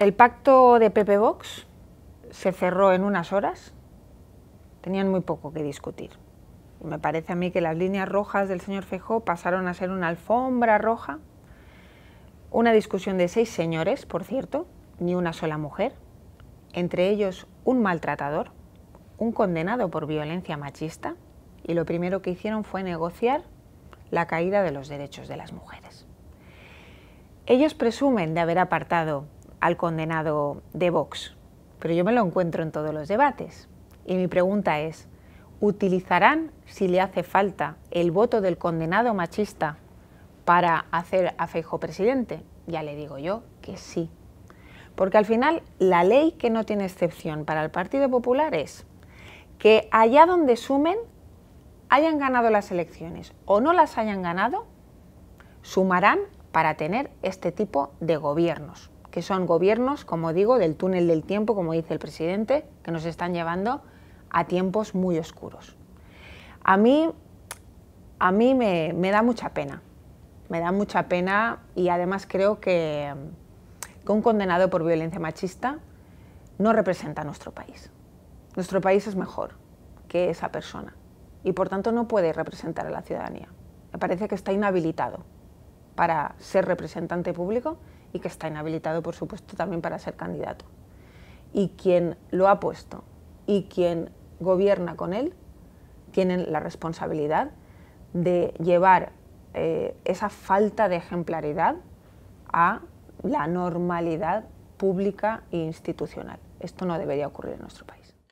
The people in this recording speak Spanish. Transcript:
El pacto de Pepe Vox se cerró en unas horas. Tenían muy poco que discutir. Me parece a mí que las líneas rojas del señor Fejó pasaron a ser una alfombra roja, una discusión de seis señores, por cierto, ni una sola mujer, entre ellos un maltratador, un condenado por violencia machista, y lo primero que hicieron fue negociar la caída de los derechos de las mujeres. Ellos presumen de haber apartado al condenado de Vox, pero yo me lo encuentro en todos los debates. Y mi pregunta es, ¿utilizarán, si le hace falta, el voto del condenado machista para hacer a Feijo presidente? Ya le digo yo que sí. Porque al final la ley que no tiene excepción para el Partido Popular es que allá donde sumen hayan ganado las elecciones o no las hayan ganado, sumarán para tener este tipo de gobiernos que son gobiernos, como digo, del túnel del tiempo, como dice el presidente, que nos están llevando a tiempos muy oscuros. A mí, a mí me, da mucha pena, me da mucha pena y además creo que, que un condenado por violencia machista no representa a nuestro país. Nuestro país es mejor que esa persona y por tanto no puede representar a la ciudadanía. Me parece que está inhabilitado para ser representante público y que está inhabilitado, por supuesto, también para ser candidato. Y quien lo ha puesto y quien gobierna con él tienen la responsabilidad de llevar eh, esa falta de ejemplaridad a la normalidad pública e institucional. Esto no debería ocurrir en nuestro país.